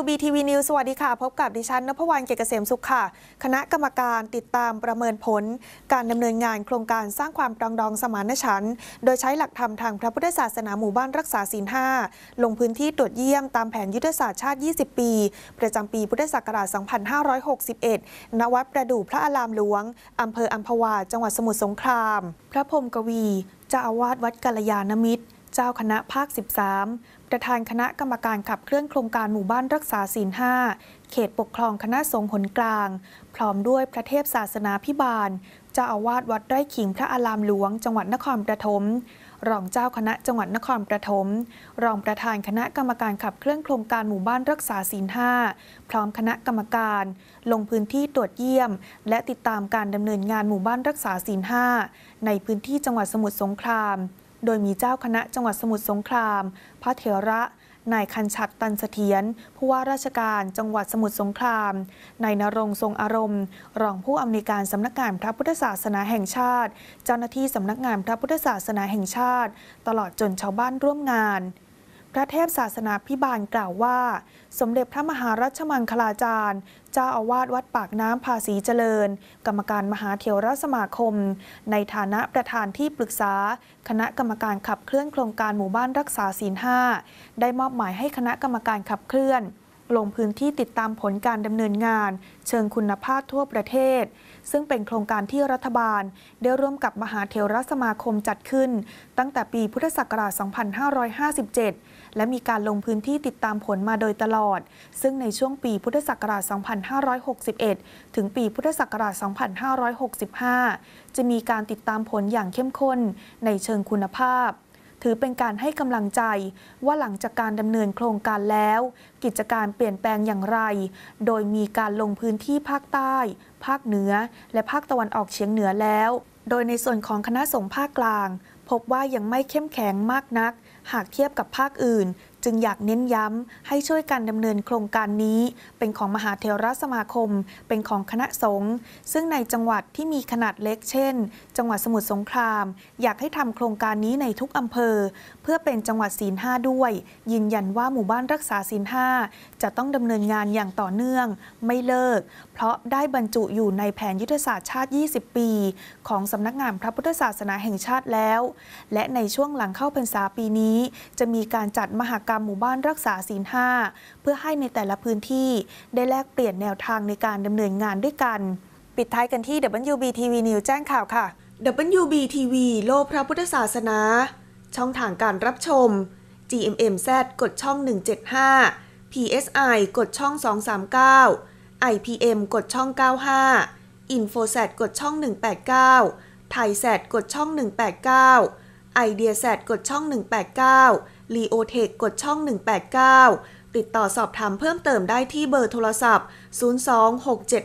WBTV News สวัสดีค่ะ พบกับดิฉันนภวรรณเกษมสุขค่ะคณะกรรมการติดตามประเมินผล การดำเนินงาน โครงการสร้างความปรองดองสมานฉันท์โดยใช้หลักธรรมทาง พระพุทธศาสนาหมู่บ้านรักษาศีลห้าลงพื้นที่ตรวจเยี่ยม ตามแผนยุทธศาสตร์ชาติ 20 ปี ประจำปีพุทธศักราช2561ณวัดประดู่พระอารามหลวง อำเภออัมพวา จังหวัดสมุทรสงคราม พระพรมกวีเจ้าอาวาสวัดกัลยาณมิตรเจ้าคณะภาค 13 ประธานคณะกรรมการขับเคลื่อนโครงการหมู่บ้านรักษาศีลห้าเขตปกครองคณะสงฆ์หนกลาง พร้อมด้วยพระเทพศาสนาพิบาล เจ้าอาวาสวัดไร่ขิงพระอารามหลวงจังหวัดนครปฐม รองเจ้าคณะจังหวัดนครปฐม รองประธานคณะกรรมการขับเคลื่อนโครงการหมู่บ้านรักษาศีลห้า พร้อมคณะกรรมการ ลงพื้นที่ตรวจเยี่ยม และติดตามการดำเนินงานหมู่บ้านรักษาศีลห้าในพื้นที่จังหวัดสมุทรสงครามโดยมีเจ้าคณะจังหวัดสมุทรสงครามพระเถระ นายคันชัดตันเสถียรผู้ว่าราชการจังหวัดสมุทรสงคราม นายนรงทรงอารมณ์รองผู้อำนวยการสำนักงานพระพุทธศาสนาแห่งชาติ เจ้าหน้าที่สำนักงานพระพุทธศาสนาแห่งชาติ ตลอดจนชาวบ้านร่วมงานพระเทพศาสนาพิบาลกล่าวว่า สมเด็จพระมหารัชมังคลาจารย์ เจ้าอาวาสวัดปากน้ำภาษีเจริญ กรรมการมหาเถรสมาคม ในฐานะประธานที่ปรึกษา คณะกรรมการขับเคลื่อนโครงการหมู่บ้านรักษาศีลห้าได้มอบหมายให้คณะกรรมการขับเคลื่อนลงพื้นที่ติดตามผลการดำเนินงานเชิงคุณภาพทั่วประเทศ ซึ่งเป็นโครงการที่รัฐบาล ได้ร่วมกับมหาเทรสมาคมจัดขึ้น ตั้งแต่ปีพุทธศักราช 2557 และมีการลงพื้นที่ติดตามผลมาโดยตลอด ซึ่งในช่วงปีพุทธศักราช 2561 ถึงปีพุทธศักราช 2565 จะมีการติดตามผลอย่างเข้มข้นในเชิงคุณภาพถือเป็นการให้กำลังใจ ว่าหลังจากการดำเนินโครงการแล้ว กิจการเปลี่ยนแปลงอย่างไร โดยมีการลงพื้นที่ภาคใต้ ภาคเหนือ และภาคตะวันออกเฉียงเหนือแล้ว โดยในส่วนของคณะสงฆ์ภาคกลาง พบว่ายังไม่เข้มแข็งมากนักหากเทียบกับภาคอื่น จึงอยากเน้นย้ำให้ช่วยกันดำเนินโครงการนี้ เป็นของมหาเทรสมาคม เป็นของคณะสงฆ์ซึ่งในจังหวัดที่มีขนาดเล็กเช่น จังหวัดสมุทรสงคราม อยากให้ทำโครงการนี้ในทุกอำเภอ เพื่อเป็นจังหวัดศีลห้าด้วยยืนยันว่าหมู่บ้านรักษาศีลห้าจะต้องดำเนินงานอย่างต่อเนื่อง ไม่เลิก เพราะได้บรรจุอยู่ในแผนยุทธศาสตร์ชาติ 20 ปี ของสำนักงานพระพุทธศาสนาแห่งชาติแล้ว และในช่วงหลังเข้าพรรษาปีนี้ี้จะมีการจัดมหกรรมหมู่บ้านรักษาศีลห้าเพื่อให้ในแต่ละพื้นที่ได้แลกเปลี่ยนแนวทางในการดำเนินงานด้วยกัน ปิดท้ายกันที่ WBTV News แจ้งข่าวค่ะ WBTV โลกพระพุทธศาสนา ช่องทางการรับชม GMMZ กดช่อง 175 PSI กดช่อง 239 IPM กดช่อง 95 InfoSat กดช่อง 189ไทยแซดกดช่อง 189ไอเดียแซดกดช่อง 189 l e o t e c h กดช่อง 189 ติดต่อสอบถามเพิ่มเติมได้ที่เบอร์โทรศัพท์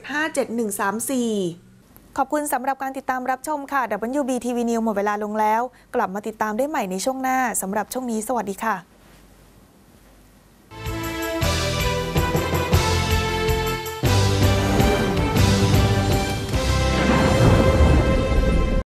026757134 ขอบคุณสำหรับการติดตามรับชมค่ะ WBTV News หมดเวลาลงแล้ว กลับมาติดตามได้ใหม่ในช่วงหน้าสำหรับช่วงนี้สวัสดีค่ะ